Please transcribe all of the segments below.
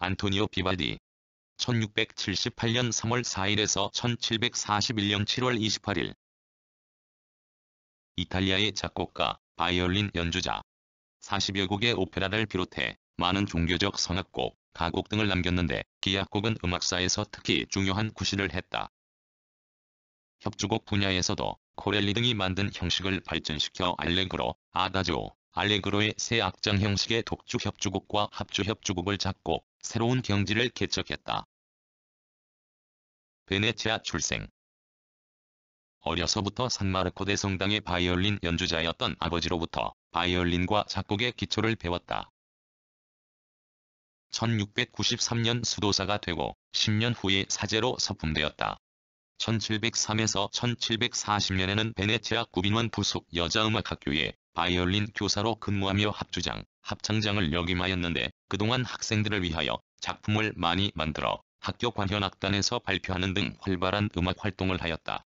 안토니오 비발디 1678년 3월 4일에서 1741년 7월 28일 이탈리아의 작곡가, 바이올린 연주자 40여 곡의 오페라를 비롯해 많은 종교적 성악곡, 가곡 등을 남겼는데 기악곡은 음악사에서 특히 중요한 구실을 했다. 협주곡 분야에서도 코렐리 등이 만든 형식을 발전시켜 알레그로, 아다조, 알레그로의 새 악장 형식의 독주 협주곡과 합주 협주곡을 작곡, 새로운 경지를 개척했다. 베네치아 출생 어려서부터 산마르코대 성당의 바이올린 연주자였던 아버지로부터 바이올린과 작곡의 기초를 배웠다. 1693년 수도사가 되고 10년 후에 사제로 서품되었다. 1703에서 1740년에는 베네치아 구빈원 부속 여자음악학교에 바이올린 교사로 근무하며 합주장, 합창장을 역임하였는데 그동안 학생들을 위하여 작품을 많이 만들어 학교 관현악단에서 발표하는 등 활발한 음악 활동을 하였다.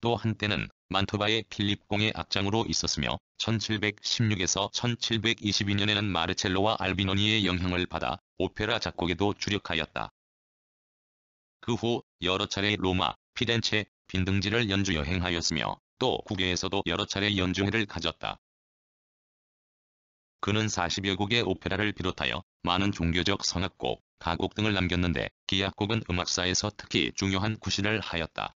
또 한때는 만토바의 필립공의 악장으로 있었으며 1716에서 1722년에는 마르첼로와 알비노니의 영향을 받아 오페라 작곡에도 주력하였다. 그 후 여러 차례 로마, 피렌체, 빈등지를 연주 여행하였으며 또 국외에서도 여러 차례 연주회를 가졌다. 그는 40여 곡의 오페라를 비롯하여 많은 종교적 성악곡, 가곡 등을 남겼는데 기악곡은 음악사에서 특히 중요한 구실을 하였다.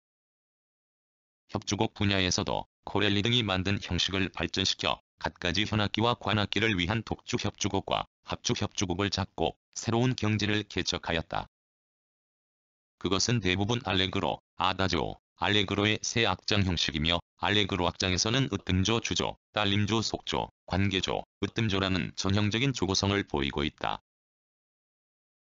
협주곡 분야에서도 코렐리 등이 만든 형식을 발전시켜 갖가지 현악기와 관악기를 위한 독주 협주곡과 합주 협주곡을 작고 새로운 경지를 개척하였다. 그것은 대부분 알렉으로, 아다조, 알레그로의 새 악장 형식이며 알레그로 악장에서는 으뜸조 주조, 딸림조 속조, 관계조, 으뜸조라는 전형적인 조고성을 보이고 있다.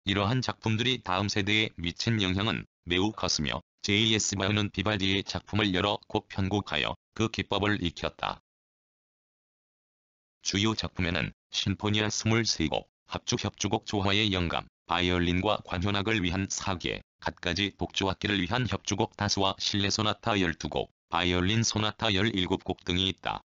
이러한 작품들이 다음 세대에 미친 영향은 매우 컸으며 J.S. 바흐는 비발디의 작품을 여러 곡 편곡하여 그 기법을 익혔다. 주요 작품에는 심포니아 23곡, 합주협주곡 조화의 영감, 바이올린과 관현악을 위한 4개, 갖가지 복조악기를 위한 협주곡 다수와 실내 소나타 12곡, 바이올린 소나타 17곡 등이 있다.